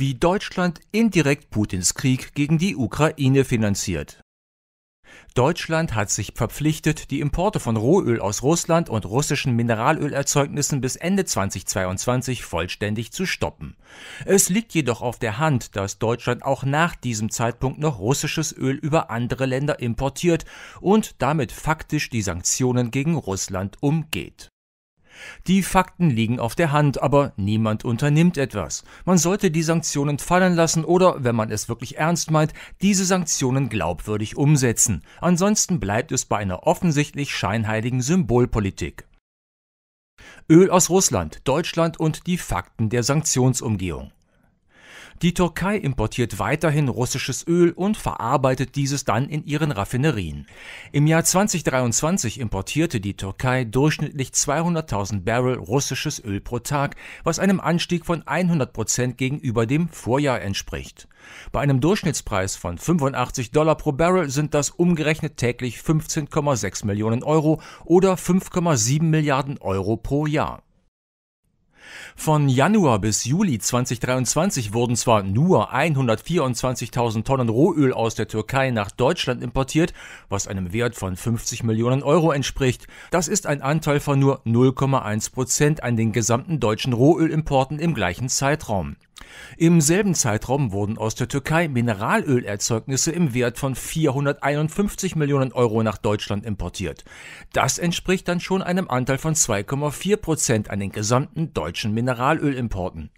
wie Deutschland indirekt Putins Krieg gegen die Ukraine finanziert. Deutschland hat sich verpflichtet, die Importe von Rohöl aus Russland und russischen Mineralölerzeugnissen bis Ende 2022 vollständig zu stoppen. Es liegt jedoch auf der Hand, dass Deutschland auch nach diesem Zeitpunkt noch russisches Öl über andere Länder importiert und damit faktisch die Sanktionen gegen Russland umgeht die Fakten liegen auf der Hand, aber niemand unternimmt etwas. Man sollte die Sanktionen fallen lassen oder, wenn man es wirklich ernst meint, diese Sanktionen glaubwürdig umsetzen. Ansonsten bleibt es bei einer offensichtlich scheinheiligen Symbolpolitik. Öl aus Russland, Deutschland und die Fakten der Sanktionsumgehung. Die Türkei importiert weiterhin russisches Öl und verarbeitet dieses dann in ihren Raffinerien. Im Jahr 2023 importierte die Türkei durchschnittlich 200.000 Barrel russisches Öl pro Tag, was einem Anstieg von 100 Prozent gegenüber dem Vorjahr entspricht. Bei einem Durchschnittspreis von 85 Dollar pro Barrel sind das umgerechnet täglich 15,6 Millionen Euro oder 5,7 Milliarden Euro pro Jahr. Von Januar bis Juli 2023 wurden zwar nur 124.000 Tonnen Rohöl aus der Türkei nach Deutschland importiert, was einem Wert von 50 Millionen Euro entspricht. Das ist ein Anteil von nur 0,1 Prozent an den gesamten deutschen Rohölimporten im gleichen Zeitraum. Im selben Zeitraum wurden aus der Türkei Mineralölerzeugnisse im Wert von 451 Millionen Euro nach Deutschland importiert. Das entspricht dann schon einem Anteil von 2,4 Prozent an den gesamten deutschen Mineralölimporten.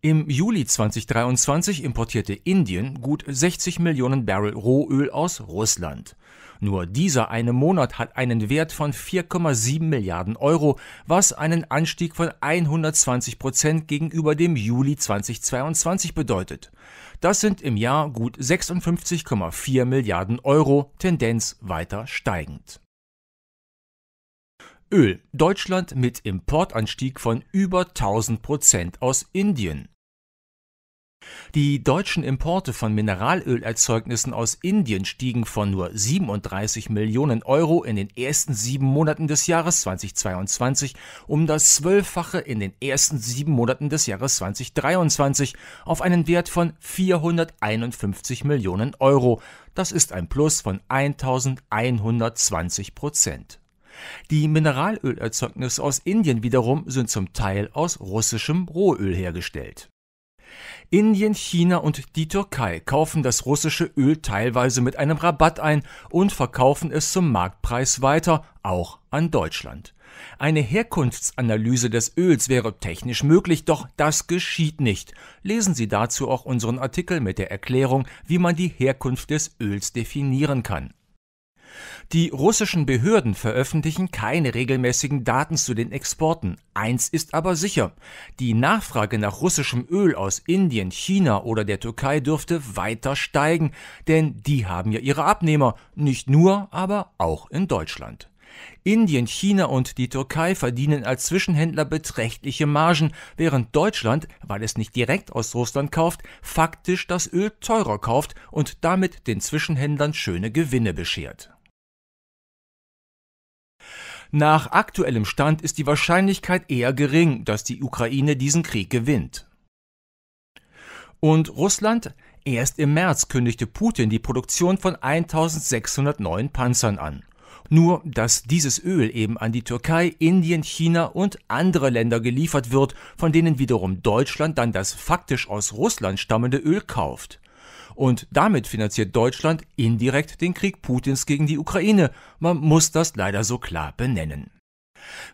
Im Juli 2023 importierte Indien gut 60 Millionen Barrel Rohöl aus Russland. Nur dieser eine Monat hat einen Wert von 4,7 Milliarden Euro, was einen Anstieg von 120 Prozent gegenüber dem Juli 2022 bedeutet. Das sind im Jahr gut 56,4 Milliarden Euro, Tendenz weiter steigend. Öl. Deutschland mit Importanstieg von über 1000 Prozent aus Indien. Die deutschen Importe von Mineralölerzeugnissen aus Indien stiegen von nur 37 Millionen Euro in den ersten sieben Monaten des Jahres 2022 um das Zwölffache in den ersten sieben Monaten des Jahres 2023 auf einen Wert von 451 Millionen Euro. Das ist ein Plus von 1120 Prozent. Die Mineralölerzeugnisse aus Indien wiederum sind zum Teil aus russischem Rohöl hergestellt. Indien, China und die Türkei kaufen das russische Öl teilweise mit einem Rabatt ein und verkaufen es zum Marktpreis weiter, auch an Deutschland. Eine Herkunftsanalyse des Öls wäre technisch möglich, doch das geschieht nicht. Lesen Sie dazu auch unseren Artikel mit der Erklärung, wie man die Herkunft des Öls definieren kann. Die russischen Behörden veröffentlichen keine regelmäßigen Daten zu den Exporten. Eins ist aber sicher. Die Nachfrage nach russischem Öl aus Indien, China oder der Türkei dürfte weiter steigen, denn die haben ja ihre Abnehmer, nicht nur, aber auch in Deutschland. Indien, China und die Türkei verdienen als Zwischenhändler beträchtliche Margen, während Deutschland, weil es nicht direkt aus Russland kauft, faktisch das Öl teurer kauft und damit den Zwischenhändlern schöne Gewinne beschert. Nach aktuellem Stand ist die Wahrscheinlichkeit eher gering, dass die Ukraine diesen Krieg gewinnt. Und Russland? Erst im März kündigte Putin die Produktion von 1600 neuen Panzern an. Nur, dass dieses Öl eben an die Türkei, Indien, China und andere Länder geliefert wird, von denen wiederum Deutschland dann das faktisch aus Russland stammende Öl kauft. Und damit finanziert Deutschland indirekt den Krieg Putins gegen die Ukraine. Man muss das leider so klar benennen.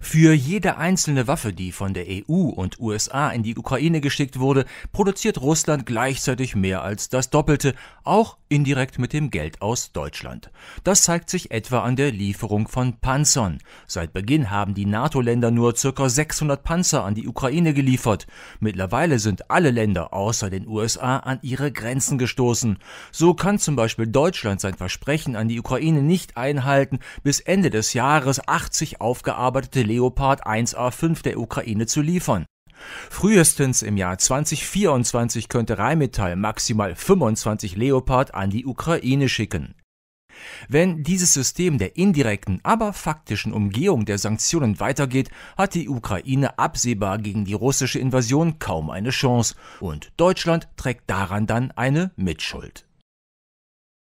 Für jede einzelne Waffe, die von der EU und USA in die Ukraine geschickt wurde, produziert Russland gleichzeitig mehr als das Doppelte, auch indirekt mit dem Geld aus Deutschland. Das zeigt sich etwa an der Lieferung von Panzern. Seit Beginn haben die NATO-Länder nur ca. 600 Panzer an die Ukraine geliefert. Mittlerweile sind alle Länder außer den USA an ihre Grenzen gestoßen. So kann zum Beispiel Deutschland sein Versprechen an die Ukraine nicht einhalten, bis Ende des Jahres 80 aufgearbeitet überarbeitete Leopard 1A5 der Ukraine zu liefern. Frühestens im Jahr 2024 könnte Rheinmetall maximal 25 Leopard an die Ukraine schicken. Wenn dieses System der indirekten, aber faktischen Umgehung der Sanktionen weitergeht, hat die Ukraine absehbar gegen die russische Invasion kaum eine Chance und Deutschland trägt daran dann eine Mitschuld.